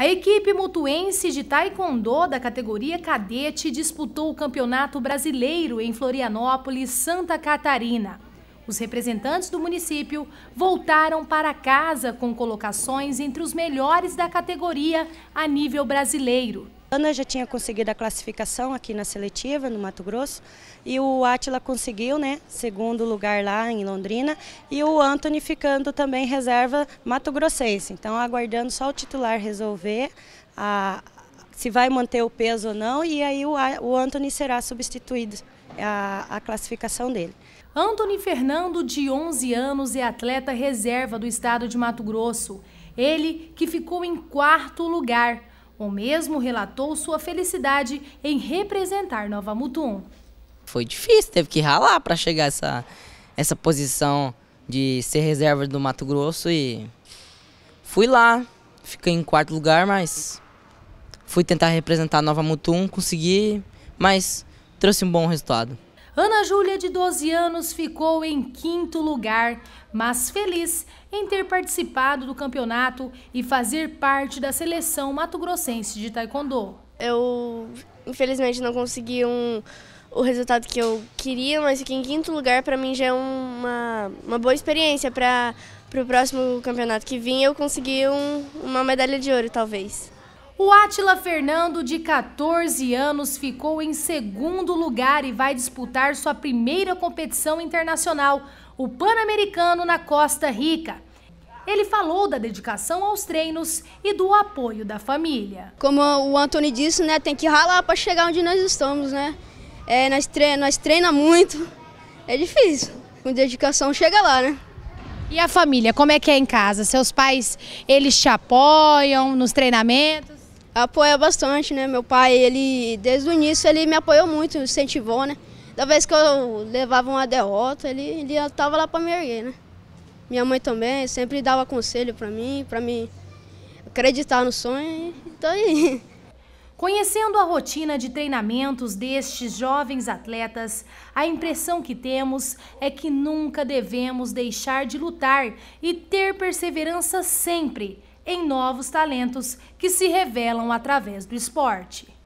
A equipe mutuense de taekwondo da categoria cadete disputou o Campeonato Brasileiro em Florianópolis, Santa Catarina. Os representantes do município voltaram para casa com colocações entre os melhores da categoria a nível brasileiro. Ana já tinha conseguido a classificação aqui na seletiva, no Mato Grosso, e o Atila conseguiu, né, segundo lugar lá em Londrina, e o Anthony ficando também reserva mato-grossense. Então, aguardando só o titular resolver a, se vai manter o peso ou não, e aí o, o Anthony será substituído, a, a classificação dele. Antony Fernando, de 11 anos, é atleta reserva do estado de Mato Grosso. Ele que ficou em quarto lugar o mesmo relatou sua felicidade em representar Nova Mutum. Foi difícil, teve que ralar para chegar essa, essa posição de ser reserva do Mato Grosso e fui lá, fiquei em quarto lugar, mas fui tentar representar Nova Mutum, consegui, mas trouxe um bom resultado. Ana Júlia, de 12 anos, ficou em quinto lugar, mas feliz em ter participado do campeonato e fazer parte da seleção mato-grossense de taekwondo. Eu, infelizmente, não consegui um, o resultado que eu queria, mas fiquei em quinto lugar. Para mim já é uma, uma boa experiência para o próximo campeonato que vim eu conseguir um, uma medalha de ouro, talvez. O Átila Fernando, de 14 anos, ficou em segundo lugar e vai disputar sua primeira competição internacional, o Pan-Americano na Costa Rica. Ele falou da dedicação aos treinos e do apoio da família. Como o Antônio disse, né, tem que ralar para chegar onde nós estamos, né? É, nós treina, nós treina muito, é difícil. Com dedicação chega lá, né? E a família, como é que é em casa? Seus pais, eles te apoiam nos treinamentos? apoia bastante, né? Meu pai, ele desde o início ele me apoiou muito, incentivou, né? Da vez que eu levava uma derrota, ele ele estava lá para me erguer, né? Minha mãe também sempre dava conselho para mim, para mim acreditar no sonho. Então, aí. Conhecendo a rotina de treinamentos destes jovens atletas, a impressão que temos é que nunca devemos deixar de lutar e ter perseverança sempre em novos talentos que se revelam através do esporte.